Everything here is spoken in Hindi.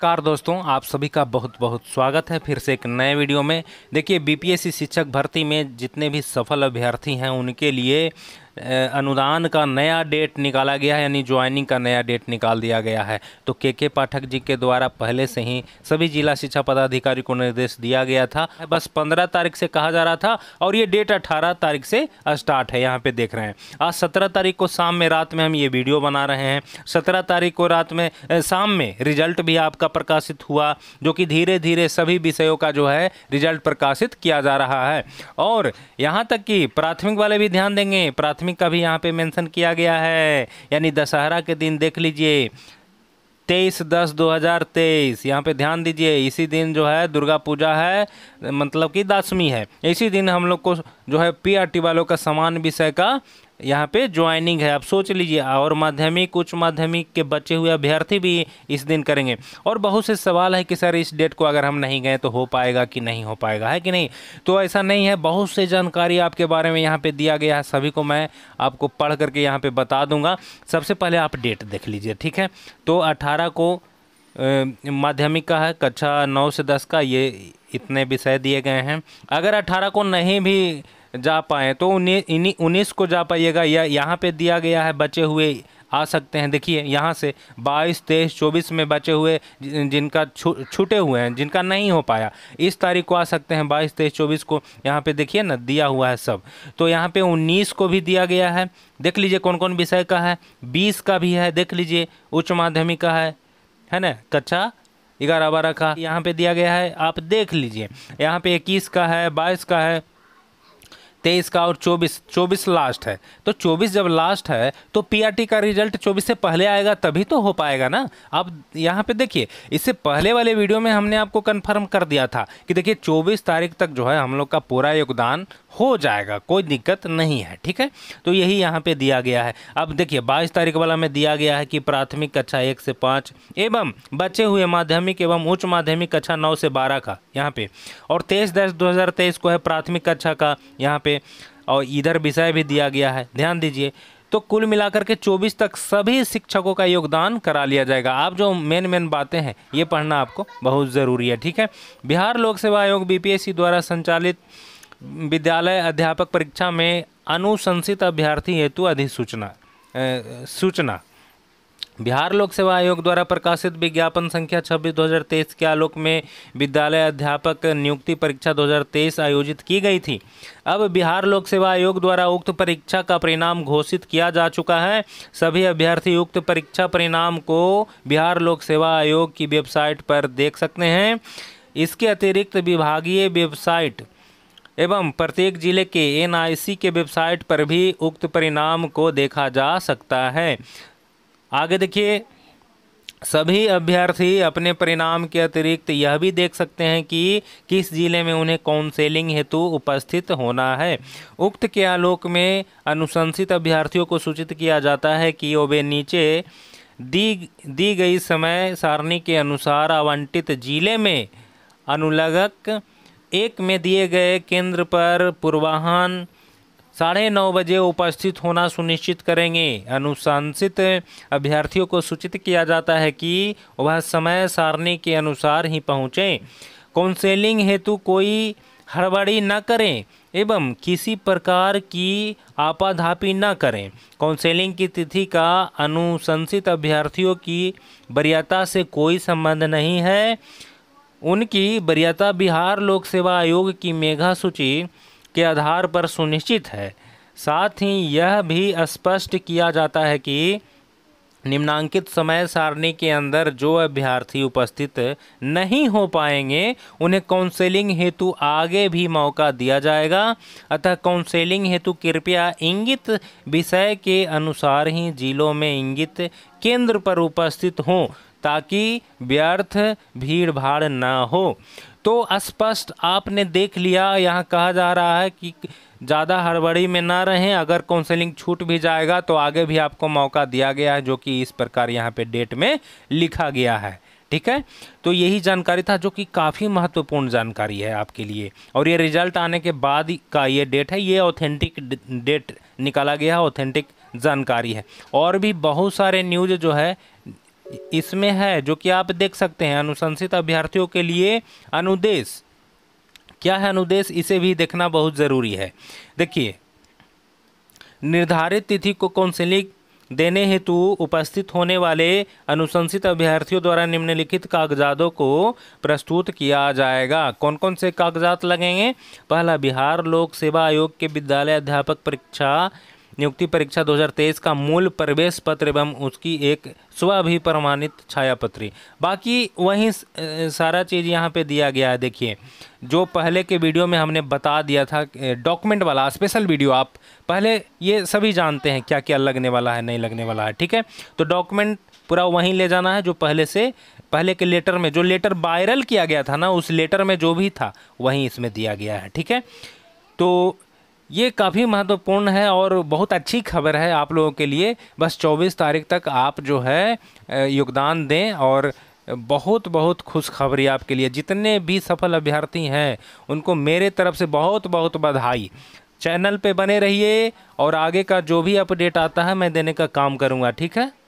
कार दोस्तों आप सभी का बहुत बहुत स्वागत है फिर से एक नए वीडियो में देखिए बीपीएससी शिक्षक भर्ती में जितने भी सफल अभ्यर्थी हैं उनके लिए अनुदान का नया डेट निकाला गया है यानी ज्वाइनिंग का नया डेट निकाल दिया गया है तो के के पाठक जी के द्वारा पहले से ही सभी जिला शिक्षा पदाधिकारी को निर्देश दिया गया था बस पंद्रह तारीख से कहा जा रहा था और ये डेट अठारह तारीख से स्टार्ट है यहाँ पे देख रहे हैं आज सत्रह तारीख को शाम में रात में हम ये वीडियो बना रहे हैं सत्रह तारीख को रात में शाम में रिजल्ट भी आपका प्रकाशित हुआ जो कि धीरे धीरे सभी विषयों का जो है रिजल्ट प्रकाशित किया जा रहा है और यहाँ तक कि प्राथमिक वाले भी ध्यान देंगे प्राथमिक दशमी का भी यहाँ पे मेंशन किया गया है यानी दशहरा के दिन देख लीजिए तेईस दस दो हज़ार तेईस यहाँ पर ध्यान दीजिए इसी दिन जो है दुर्गा पूजा है मतलब कि दसवीं है इसी दिन हम लोग को जो है पीआरटी वालों का समान विषय का यहाँ पे ज्वाइनिंग है आप सोच लीजिए और माध्यमिक उच्च माध्यमिक के बचे हुए अभ्यर्थी भी इस दिन करेंगे और बहुत से सवाल है कि सर इस डेट को अगर हम नहीं गए तो हो पाएगा कि नहीं हो पाएगा है कि नहीं तो ऐसा नहीं है बहुत से जानकारी आपके बारे में यहाँ पर दिया गया है सभी को मैं आपको पढ़ करके यहाँ पर बता दूंगा सबसे पहले आप डेट देख लीजिए ठीक है तो अट्ठारह को माध्यमिक का है कक्षा नौ से दस का ये इतने विषय दिए गए हैं अगर अठारह को नहीं भी जा पाएँ तो उन्हें इन्हीं उन्नीस को जा पाइएगा या यहाँ पे दिया गया है बचे हुए आ सकते हैं देखिए यहाँ से 22, तेईस चौबीस में बचे हुए जिनका छु, छूटे हुए हैं जिनका नहीं हो पाया इस तारीख को आ सकते हैं 22, तेईस चौबीस को यहाँ पे देखिए ना दिया हुआ है सब तो यहाँ पे 19 को भी दिया गया है देख लीजिए कौन कौन विषय का है 20 का भी है देख लीजिए उच्च माध्यमिक का है है ना कक्षा ग्यारह बारह का यहाँ पे दिया गया है आप देख लीजिए यहाँ पे इक्कीस का है बाईस का है तेईस का और चौबीस चौबीस लास्ट है तो चौबीस जब लास्ट है तो पी का रिजल्ट चौबीस से पहले आएगा तभी तो हो पाएगा ना अब यहाँ पे देखिए इससे पहले वाले वीडियो में हमने आपको कन्फर्म कर दिया था कि देखिए चौबीस तारीख तक जो है हम लोग का पूरा योगदान हो जाएगा कोई दिक्कत नहीं है ठीक है तो यही यहाँ पे दिया गया है अब देखिए 22 तारीख वाला में दिया गया है कि प्राथमिक कक्षा एक से पाँच एवं बचे हुए माध्यमिक एवं उच्च माध्यमिक कक्षा नौ से बारह का यहाँ पे और तेईस दस दो को है प्राथमिक कक्षा का यहाँ पे और इधर विषय भी दिया गया है ध्यान दीजिए तो कुल मिलाकर के 24 तक सभी शिक्षकों का योगदान करा लिया जाएगा आप जो मेन मेन बातें हैं ये पढ़ना आपको बहुत ज़रूरी है ठीक है बिहार लोक सेवा आयोग बी द्वारा संचालित विद्यालय अध्यापक परीक्षा में अनुशंसित अभ्यर्थी हेतु अधिसूचना सूचना बिहार लोक सेवा आयोग द्वारा प्रकाशित विज्ञापन संख्या 26 2023 के आलोक में विद्यालय अध्यापक नियुक्ति परीक्षा 2023 आयोजित की गई थी अब बिहार लोक सेवा आयोग द्वारा उक्त परीक्षा का परिणाम घोषित किया जा चुका है सभी अभ्यर्थी उक्त परीक्षा परिणाम को बिहार लोक सेवा आयोग की वेबसाइट पर देख सकते हैं इसके अतिरिक्त विभागीय वेबसाइट एवं प्रत्येक जिले के एनआईसी के वेबसाइट पर भी उक्त परिणाम को देखा जा सकता है आगे देखिए सभी अभ्यर्थी अपने परिणाम के अतिरिक्त यह भी देख सकते हैं कि किस जिले में उन्हें काउंसलिंग हेतु उपस्थित होना है उक्त के आलोक में अनुशंसित अभ्यर्थियों को सूचित किया जाता है कि वे नीचे दी दी गई समय सारणी के अनुसार आवंटित जिले में अनुलगक एक में दिए गए केंद्र पर पूर्वाहन साढ़े नौ बजे उपस्थित होना सुनिश्चित करेंगे अनुशंसित अभ्यर्थियों को सूचित किया जाता है कि वह समय सारणी के अनुसार ही पहुँचें काउंसेलिंग हेतु कोई हड़बड़ी न करें एवं किसी प्रकार की आपाधापी न करें काउंसलिंग की तिथि का अनुशंसित अभ्यर्थियों की वरीयता से कोई संबंध नहीं है उनकी वरीयता बिहार लोक सेवा आयोग की मेघा सूची के आधार पर सुनिश्चित है साथ ही यह भी स्पष्ट किया जाता है कि निम्नांकित समय सारणी के अंदर जो अभ्यर्थी उपस्थित नहीं हो पाएंगे उन्हें काउंसलिंग हेतु आगे भी मौका दिया जाएगा अतः काउंसलिंग हेतु कृपया इंगित विषय के अनुसार ही जिलों में इंगित केंद्र पर उपस्थित हों ताकि व्यर्थ भीड़ भाड़ न हो तो स्पष्ट आपने देख लिया यहाँ कहा जा रहा है कि ज़्यादा हड़बड़ी में ना रहें अगर काउंसलिंग छूट भी जाएगा तो आगे भी आपको मौका दिया गया है जो कि इस प्रकार यहाँ पे डेट में लिखा गया है ठीक है तो यही जानकारी था जो कि काफ़ी महत्वपूर्ण जानकारी है आपके लिए और ये रिजल्ट आने के बाद का ये डेट है ये ऑथेंटिक डेट निकाला गया है ऑथेंटिक जानकारी है और भी बहुत सारे न्यूज जो है इसमें है जो कि आप देख सकते हैं अनुशंसित अभ्यर्थियों के लिए अनुदेश क्या है अनुदेश इसे भी देखना बहुत ज़रूरी है देखिए निर्धारित तिथि को काउंसिलिंग देने हेतु उपस्थित होने वाले अनुशंसित अभ्यर्थियों द्वारा निम्नलिखित कागजातों को प्रस्तुत किया जाएगा कौन कौन से कागजात लगेंगे पहला बिहार लोक सेवा आयोग के विद्यालय अध्यापक परीक्षा नियुक्ति परीक्षा 2023 का मूल प्रवेश पत्र एवं उसकी एक स्वाभि प्रमाणित छायापत्री बाकी वही सारा चीज़ यहाँ पे दिया गया है देखिए जो पहले के वीडियो में हमने बता दिया था डॉक्यूमेंट वाला स्पेशल वीडियो आप पहले ये सभी जानते हैं क्या क्या लगने वाला है नहीं लगने वाला है ठीक है तो डॉक्यूमेंट पूरा वहीं ले जाना है जो पहले से पहले के लेटर में जो लेटर वायरल किया गया था ना उस लेटर में जो भी था वहीं इसमें दिया गया है ठीक है तो ये काफ़ी महत्वपूर्ण है और बहुत अच्छी खबर है आप लोगों के लिए बस 24 तारीख तक आप जो है योगदान दें और बहुत बहुत खुशखबरी आपके लिए जितने भी सफल अभ्यर्थी हैं उनको मेरे तरफ से बहुत बहुत बधाई चैनल पे बने रहिए और आगे का जो भी अपडेट आता है मैं देने का काम करूँगा ठीक है